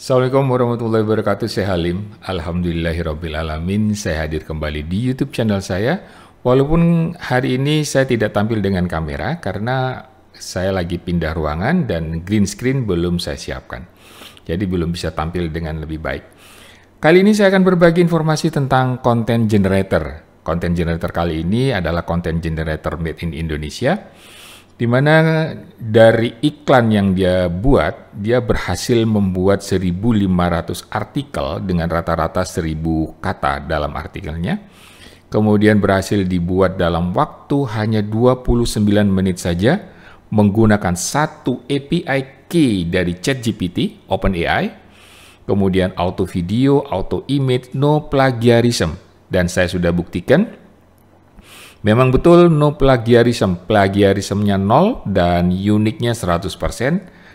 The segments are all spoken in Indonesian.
Assalamualaikum warahmatullahi wabarakatuh, saya Halim. Alhamdulillahirrabbilalamin, saya hadir kembali di YouTube channel saya. Walaupun hari ini saya tidak tampil dengan kamera karena saya lagi pindah ruangan dan green screen belum saya siapkan. Jadi belum bisa tampil dengan lebih baik. Kali ini saya akan berbagi informasi tentang content generator. Content generator kali ini adalah content generator made in Indonesia di mana dari iklan yang dia buat, dia berhasil membuat 1.500 artikel dengan rata-rata 1.000 kata dalam artikelnya. Kemudian berhasil dibuat dalam waktu hanya 29 menit saja menggunakan satu API key dari ChatGPT, OpenAI, kemudian auto video, auto image, no plagiarism. Dan saya sudah buktikan Memang betul no plagiarism, plagiarismnya nol dan uniknya 100%,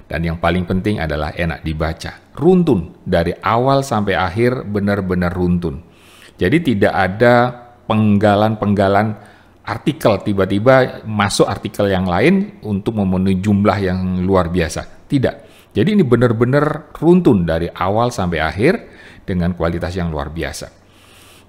dan yang paling penting adalah enak dibaca. Runtun, dari awal sampai akhir benar-benar runtun. Jadi tidak ada penggalan-penggalan artikel, tiba-tiba masuk artikel yang lain untuk memenuhi jumlah yang luar biasa. Tidak. Jadi ini benar-benar runtun dari awal sampai akhir dengan kualitas yang luar biasa.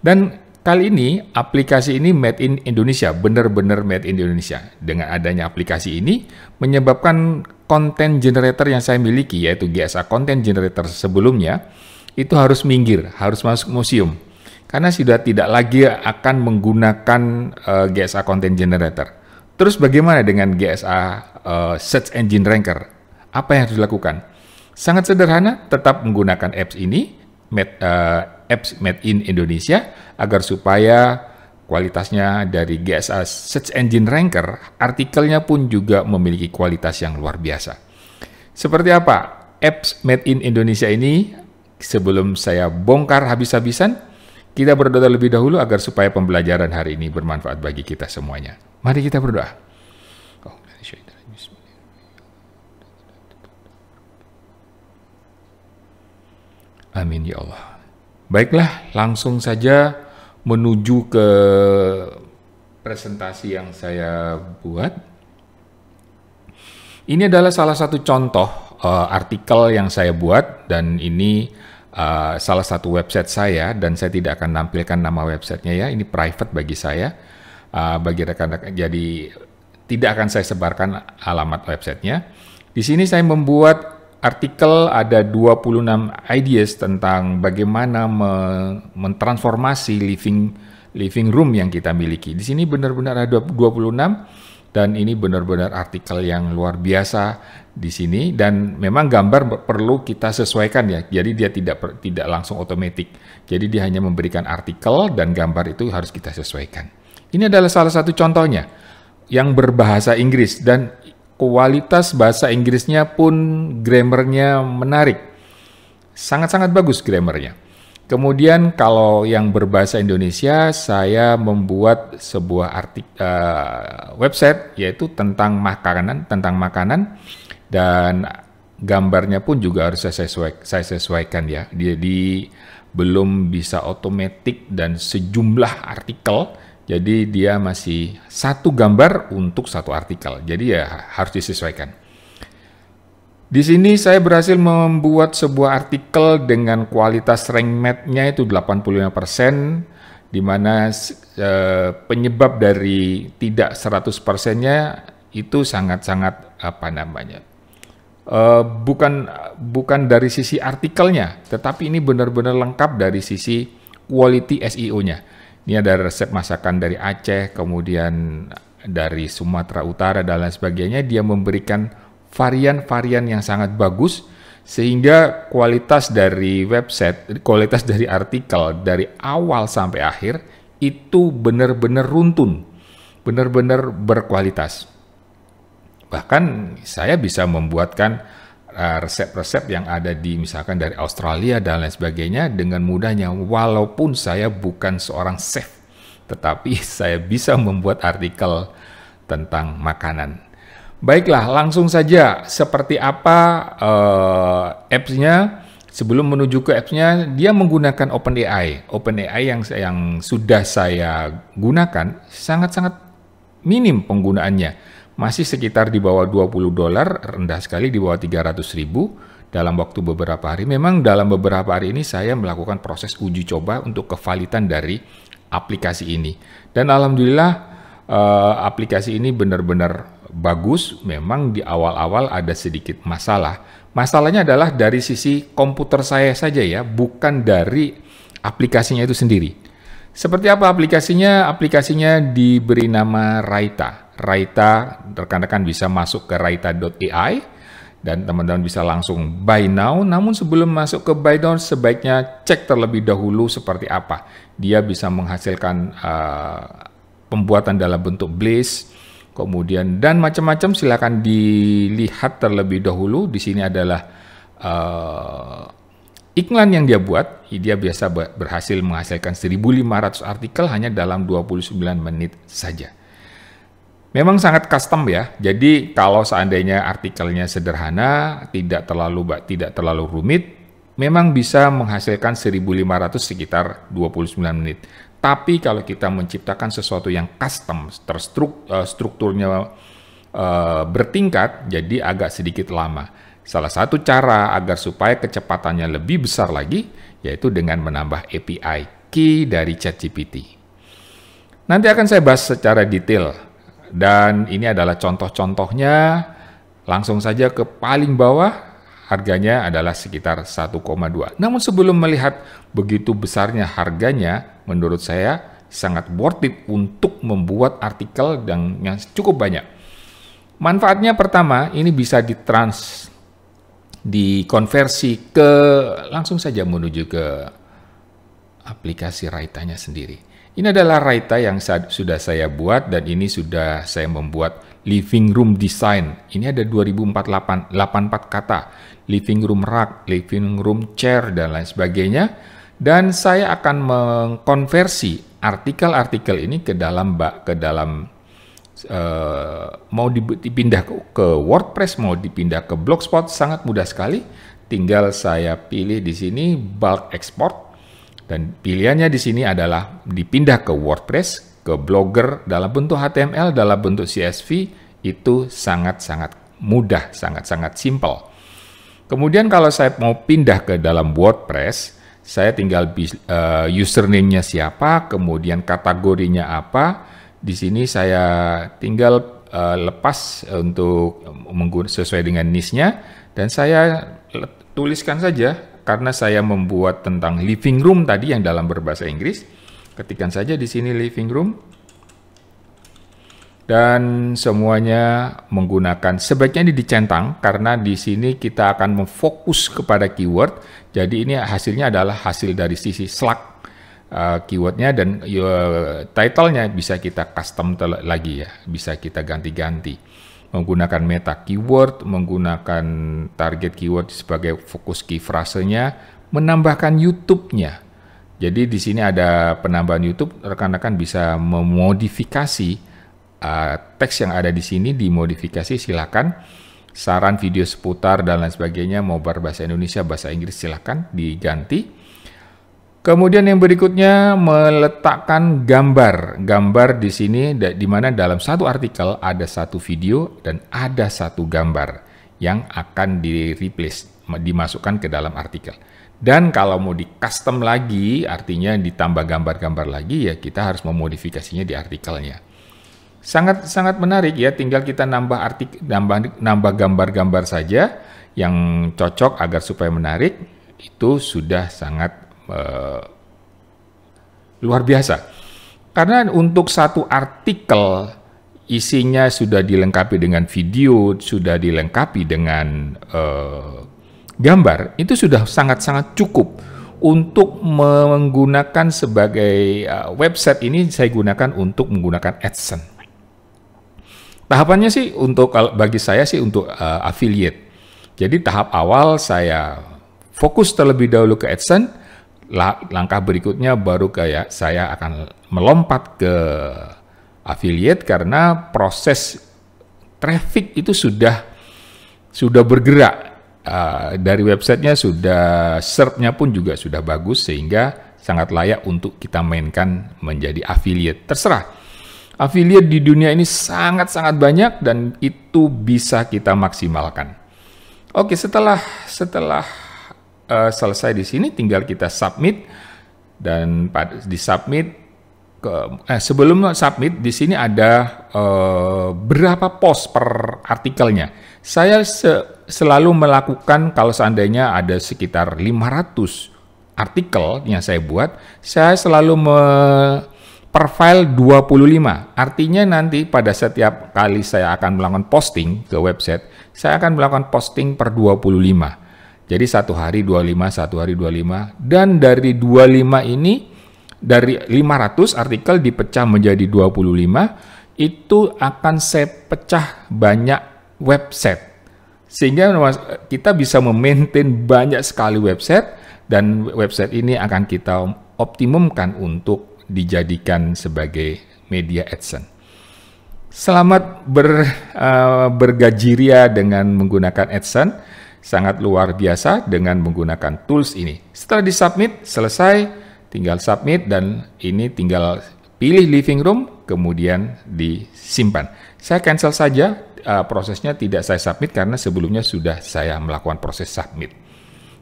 Dan Kali ini aplikasi ini made in Indonesia, benar-benar made in Indonesia. Dengan adanya aplikasi ini menyebabkan konten generator yang saya miliki yaitu GSA content generator sebelumnya itu harus minggir, harus masuk museum. Karena sudah tidak lagi akan menggunakan uh, eh, GSA content generator. Terus bagaimana dengan GSA uh, eh, search engine ranker? Apa yang harus dilakukan? Sangat sederhana, tetap menggunakan apps ini, made, eh, apps made in Indonesia agar supaya kualitasnya dari GSA Search Engine Ranker, artikelnya pun juga memiliki kualitas yang luar biasa. Seperti apa apps made in Indonesia ini? Sebelum saya bongkar habis-habisan, kita berdoa lebih dahulu agar supaya pembelajaran hari ini bermanfaat bagi kita semuanya. Mari kita berdoa. Oh, Amin ya Allah. Baiklah, langsung saja menuju ke presentasi yang saya buat. Ini adalah salah satu contoh uh, artikel yang saya buat dan ini uh, salah satu website saya dan saya tidak akan nampilkan nama websitenya ya. Ini private bagi saya. Uh, bagi rekan-rekan jadi tidak akan saya sebarkan alamat websitenya. Di sini saya membuat artikel ada 26 ideas tentang bagaimana me mentransformasi living living room yang kita miliki. Di sini benar-benar ada 26 dan ini benar-benar artikel yang luar biasa di sini dan memang gambar perlu kita sesuaikan ya. Jadi dia tidak tidak langsung otomatis. Jadi dia hanya memberikan artikel dan gambar itu harus kita sesuaikan. Ini adalah salah satu contohnya yang berbahasa Inggris dan kualitas bahasa Inggrisnya pun grammarnya menarik. Sangat-sangat bagus grammarnya. Kemudian kalau yang berbahasa Indonesia, saya membuat sebuah artik, uh, website yaitu tentang makanan, tentang makanan dan gambarnya pun juga harus saya, sesuai, saya sesuaikan ya. Jadi belum bisa otomatis dan sejumlah artikel jadi dia masih satu gambar untuk satu artikel. Jadi ya harus disesuaikan. Di sini saya berhasil membuat sebuah artikel dengan kualitas rank map-nya itu 85%, di mana e, penyebab dari tidak 100%-nya itu sangat-sangat apa namanya? E, bukan bukan dari sisi artikelnya, tetapi ini benar-benar lengkap dari sisi quality SEO-nya. Ini ada resep masakan dari Aceh, kemudian dari Sumatera Utara dan lain sebagainya. Dia memberikan varian-varian yang sangat bagus sehingga kualitas dari website, kualitas dari artikel dari awal sampai akhir itu benar-benar runtun, benar-benar berkualitas. Bahkan saya bisa membuatkan Eh, resep-resep yang ada di misalkan dari Australia dan lain sebagainya dengan mudahnya walaupun saya bukan seorang chef tetapi saya bisa membuat artikel tentang makanan. Baiklah, langsung saja seperti apa uh, apps-nya sebelum menuju ke apps-nya, dia menggunakan OpenAI. OpenAI yang yang sudah saya gunakan sangat-sangat minim penggunaannya masih sekitar di bawah 20 dolar, rendah sekali di bawah 300 ribu dalam waktu beberapa hari. Memang dalam beberapa hari ini saya melakukan proses uji coba untuk kevalitan dari aplikasi ini. Dan alhamdulillah eh, aplikasi ini benar-benar bagus. Memang di awal-awal ada sedikit masalah. Masalahnya adalah dari sisi komputer saya saja ya, bukan dari aplikasinya itu sendiri. Seperti apa aplikasinya? Aplikasinya diberi nama Raita. Raita, rekan-rekan bisa masuk ke raita.ai dan teman-teman bisa langsung buy now. Namun sebelum masuk ke buy now sebaiknya cek terlebih dahulu seperti apa. Dia bisa menghasilkan uh, pembuatan dalam bentuk blaze, kemudian dan macam-macam silahkan dilihat terlebih dahulu. Di sini adalah uh, iklan yang dia buat. Dia biasa berhasil menghasilkan 1.500 artikel hanya dalam 29 menit saja. Memang sangat custom ya. Jadi kalau seandainya artikelnya sederhana, tidak terlalu tidak terlalu rumit, memang bisa menghasilkan 1500 sekitar 29 menit. Tapi kalau kita menciptakan sesuatu yang custom, terstruk, eh, strukturnya eh, bertingkat, jadi agak sedikit lama. Salah satu cara agar supaya kecepatannya lebih besar lagi, yaitu dengan menambah API key dari ChatGPT. Nanti akan saya bahas secara detail dan ini adalah contoh-contohnya. Langsung saja ke paling bawah, harganya adalah sekitar 1,2. Namun sebelum melihat begitu besarnya harganya, menurut saya sangat worth it untuk membuat artikel yang, yang cukup banyak. Manfaatnya pertama, ini bisa ditrans dikonversi ke langsung saja menuju ke aplikasi raitanya sendiri. Ini adalah raita yang sudah saya buat dan ini sudah saya membuat living room design. Ini ada 2048 kata, living room rack, living room chair dan lain sebagainya. Dan saya akan mengkonversi artikel-artikel ini ke dalam ke dalam uh, mau dipindah ke WordPress, mau dipindah ke Blogspot sangat mudah sekali. Tinggal saya pilih di sini bulk export dan pilihannya di sini adalah dipindah ke WordPress, ke Blogger dalam bentuk HTML, dalam bentuk CSV, itu sangat-sangat mudah, sangat-sangat simpel. Kemudian kalau saya mau pindah ke dalam WordPress, saya tinggal uh, username-nya siapa, kemudian kategorinya apa. Di sini saya tinggal eh, lepas untuk sesuai dengan niche-nya dan saya tuliskan saja karena saya membuat tentang living room tadi yang dalam berbahasa Inggris. ketikan saja di sini living room. Dan semuanya menggunakan sebaiknya ini dicentang karena di sini kita akan memfokus kepada keyword. Jadi ini hasilnya adalah hasil dari sisi slug uh, keywordnya dan uh, eh, nya bisa kita custom lagi ya, bisa kita ganti-ganti menggunakan meta keyword, menggunakan target keyword sebagai fokus key frasenya, menambahkan YouTube-nya. Jadi di sini ada penambahan YouTube, rekan-rekan bisa memodifikasi uh, teks yang ada di sini, dimodifikasi silakan. Saran video seputar dan lain sebagainya, mau berbahasa Indonesia, bahasa Inggris silakan diganti. Kemudian yang berikutnya meletakkan gambar. Gambar di sini di mana dalam satu artikel ada satu video dan ada satu gambar yang akan di replace dimasukkan ke dalam artikel. Dan kalau mau di custom lagi, artinya ditambah gambar-gambar lagi ya kita harus memodifikasinya di artikelnya. Sangat sangat menarik ya, tinggal kita nambah artik nambah nambah gambar-gambar saja yang cocok agar supaya menarik itu sudah sangat Eh, luar biasa. Karena untuk satu artikel isinya sudah dilengkapi dengan video, sudah dilengkapi dengan uh, gambar, itu sudah sangat-sangat cukup untuk menggunakan sebagai uh, website ini saya gunakan untuk menggunakan AdSense. Tahapannya sih untuk bagi saya sih untuk uh, affiliate. Jadi tahap awal saya fokus terlebih dahulu ke AdSense langkah berikutnya baru kayak saya akan melompat ke affiliate karena proses traffic itu sudah sudah bergerak uh, dari websitenya sudah serpnya pun juga sudah bagus sehingga sangat layak untuk kita mainkan menjadi affiliate terserah affiliate di dunia ini sangat-sangat banyak dan itu bisa kita maksimalkan oke setelah setelah uh, selesai di sini tinggal kita submit dan pada di submit ke eh, sebelum submit di sini ada eh, berapa pos per artikelnya. Saya se selalu melakukan kalau seandainya ada sekitar 500 artikel yang saya buat, saya selalu me per file 25. Artinya nanti pada setiap kali saya akan melakukan posting ke website, saya akan melakukan posting per 25. Jadi satu hari 25, satu hari 25. Dan dari 25 ini, dari 500 artikel dipecah menjadi 25, itu akan saya pecah banyak website. Sehingga kita bisa memaintain banyak sekali website, dan website ini akan kita optimumkan untuk dijadikan sebagai media AdSense. Selamat ber, uh, eh, bergaji dengan menggunakan AdSense sangat luar biasa dengan menggunakan tools ini. Setelah di submit selesai, tinggal submit dan ini tinggal pilih living room, kemudian disimpan. Saya cancel saja, uh, prosesnya tidak saya submit karena sebelumnya sudah saya melakukan proses submit.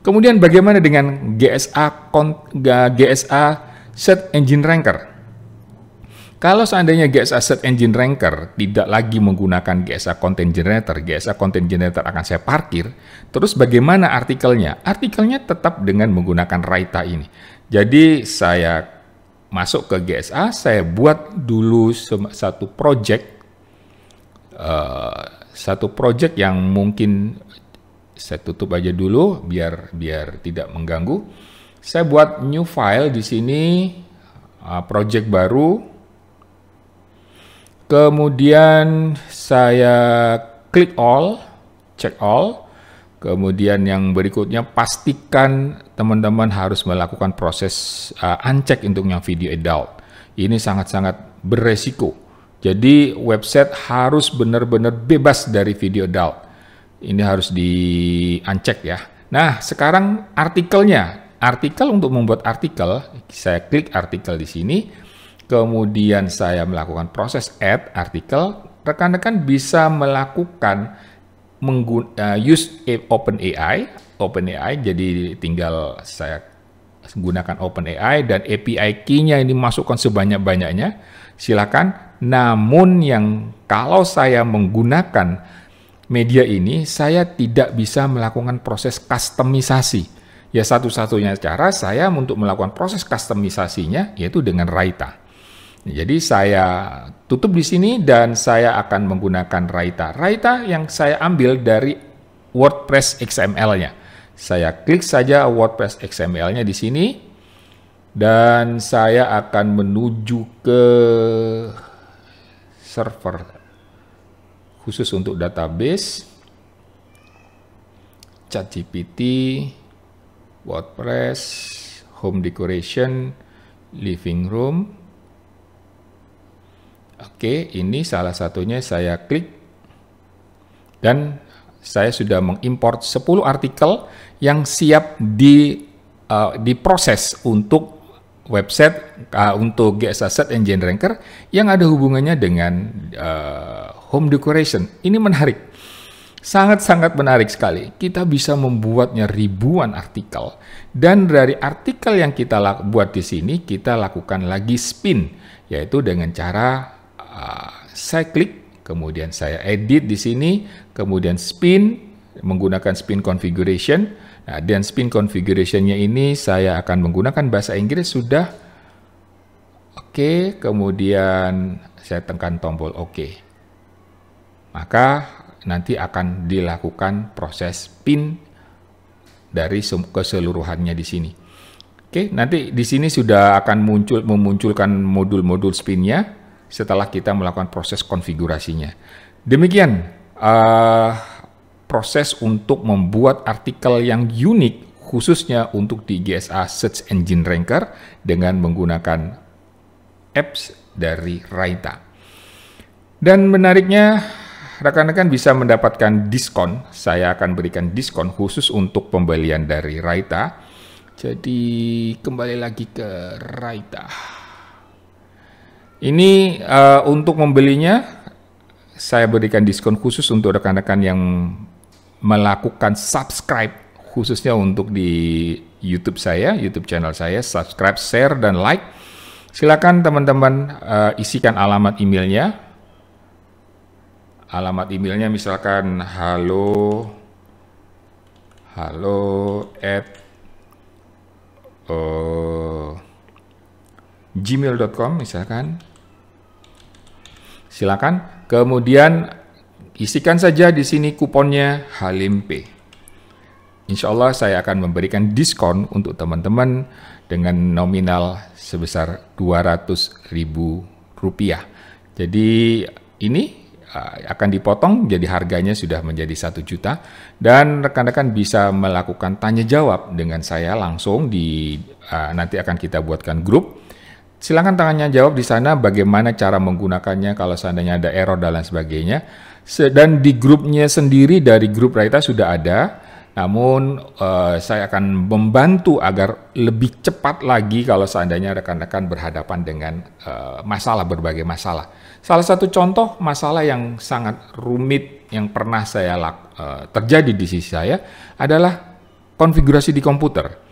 Kemudian bagaimana dengan GSA, GSA Set Engine Ranker? Kalau seandainya GSA Asset Engine Ranker tidak lagi menggunakan GSA Content Generator, GSA Content Generator akan saya parkir, terus bagaimana artikelnya? Artikelnya tetap dengan menggunakan Raita ini. Jadi saya masuk ke GSA, saya buat dulu satu project, uh, satu project yang mungkin saya tutup aja dulu biar biar tidak mengganggu. Saya buat new file di sini, uh, project baru, Kemudian saya klik all, check all. Kemudian yang berikutnya pastikan teman-teman harus melakukan proses uh, uncheck untuk yang video adult. Ini sangat-sangat beresiko. Jadi website harus benar-benar bebas dari video adult. Ini harus di uncheck ya. Nah, sekarang artikelnya. Artikel untuk membuat artikel, saya klik artikel di sini kemudian saya melakukan proses add artikel, rekan-rekan bisa melakukan menggunakan uh, eh, use open AI. jadi tinggal saya gunakan open AI dan API key-nya ini masukkan sebanyak-banyaknya. Silakan. Namun yang kalau saya menggunakan media ini saya tidak bisa melakukan proses customisasi. Ya satu-satunya cara saya untuk melakukan proses customisasinya yaitu dengan Raita. Jadi saya tutup di sini dan saya akan menggunakan Raita. Raita yang saya ambil dari WordPress XML-nya. Saya klik saja WordPress XML-nya di sini dan saya akan menuju ke server khusus untuk database ChatGPT, WordPress, home decoration, living room, Oke, ini salah satunya saya klik dan saya sudah mengimport 10 artikel yang siap di uh, diproses untuk website uh, untuk GS Asset Engine Ranker yang ada hubungannya dengan uh, home decoration. Ini menarik. Sangat-sangat menarik sekali. Kita bisa membuatnya ribuan artikel. Dan dari artikel yang kita buat di sini, kita lakukan lagi spin. Yaitu dengan cara Ah, saya klik, kemudian saya edit di sini, kemudian spin menggunakan spin configuration. Nah, dan spin configurationnya ini saya akan menggunakan bahasa Inggris sudah. Oke, kemudian saya tekan tombol OK. Maka nanti akan dilakukan proses spin dari keseluruhannya di sini. Oke, nanti di sini sudah akan muncul memunculkan modul-modul spinnya setelah kita melakukan proses konfigurasinya. Demikian uh, proses untuk membuat artikel yang unik khususnya untuk di GSA Search Engine Ranker dengan menggunakan apps dari Raita. Dan menariknya rekan-rekan bisa mendapatkan diskon. Saya akan berikan diskon khusus untuk pembelian dari Raita. Jadi kembali lagi ke Raita. Ini uh, untuk membelinya saya berikan diskon khusus untuk rekan-rekan yang melakukan subscribe khususnya untuk di YouTube saya, YouTube channel saya, subscribe, share dan like. Silakan teman-teman uh, isikan alamat emailnya. Alamat emailnya misalkan halo halo at uh, eh, gmail.com misalkan Silakan. Kemudian isikan saja di sini kuponnya P. Insya Allah saya akan memberikan diskon untuk teman-teman dengan nominal sebesar Rp200.000. Jadi ini akan dipotong jadi harganya sudah menjadi satu juta dan rekan-rekan bisa melakukan tanya jawab dengan saya langsung di nanti akan kita buatkan grup Silahkan tangannya jawab di sana bagaimana cara menggunakannya kalau seandainya ada error dan lain sebagainya. Dan di grupnya sendiri dari grup Raita sudah ada. Namun uh, saya akan membantu agar lebih cepat lagi kalau seandainya rekan-rekan berhadapan dengan uh, masalah berbagai masalah. Salah satu contoh masalah yang sangat rumit yang pernah saya uh, terjadi di sisi saya adalah konfigurasi di komputer.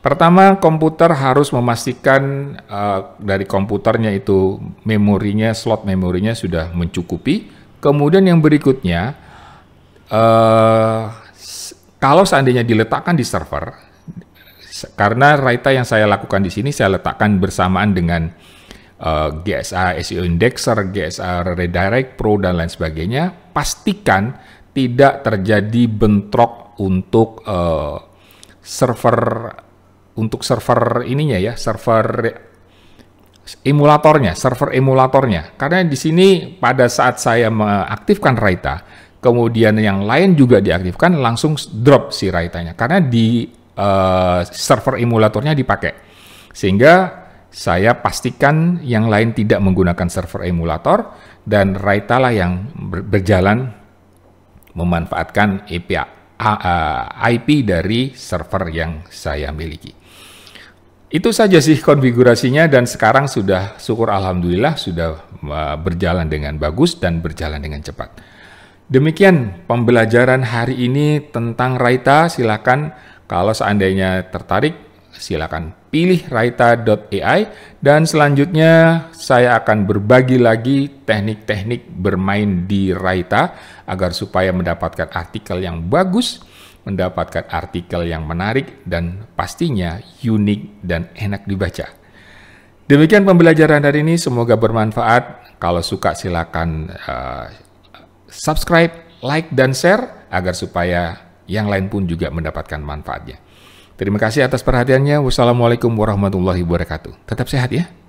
Pertama, komputer harus memastikan uh, dari komputernya itu memorinya, slot memorinya sudah mencukupi. Kemudian yang berikutnya, uh, kalau seandainya diletakkan di server, karena raita yang saya lakukan di sini saya letakkan bersamaan dengan uh, eh, GSA SEO Indexer, GSA Redirect Pro dan lain sebagainya, pastikan tidak terjadi bentrok untuk uh, server untuk server ininya ya, server emulatornya, server emulatornya. Karena di sini pada saat saya mengaktifkan Raita, kemudian yang lain juga diaktifkan, langsung drop si Raitanya. Karena di uh, server emulatornya dipakai. Sehingga saya pastikan yang lain tidak menggunakan server emulator dan Raita lah yang berjalan memanfaatkan API IP dari server yang saya miliki. Itu saja sih konfigurasinya dan sekarang sudah syukur alhamdulillah sudah berjalan dengan bagus dan berjalan dengan cepat. Demikian pembelajaran hari ini tentang Raita. Silakan kalau seandainya tertarik silakan pilih raita.ai dan selanjutnya saya akan berbagi lagi teknik-teknik bermain di Raita agar supaya mendapatkan artikel yang bagus mendapatkan artikel yang menarik dan pastinya unik dan enak dibaca. Demikian pembelajaran hari ini, semoga bermanfaat. Kalau suka silakan uh, subscribe, like, dan share agar supaya yang lain pun juga mendapatkan manfaatnya. Terima kasih atas perhatiannya. Wassalamualaikum warahmatullahi wabarakatuh. Tetap sehat ya.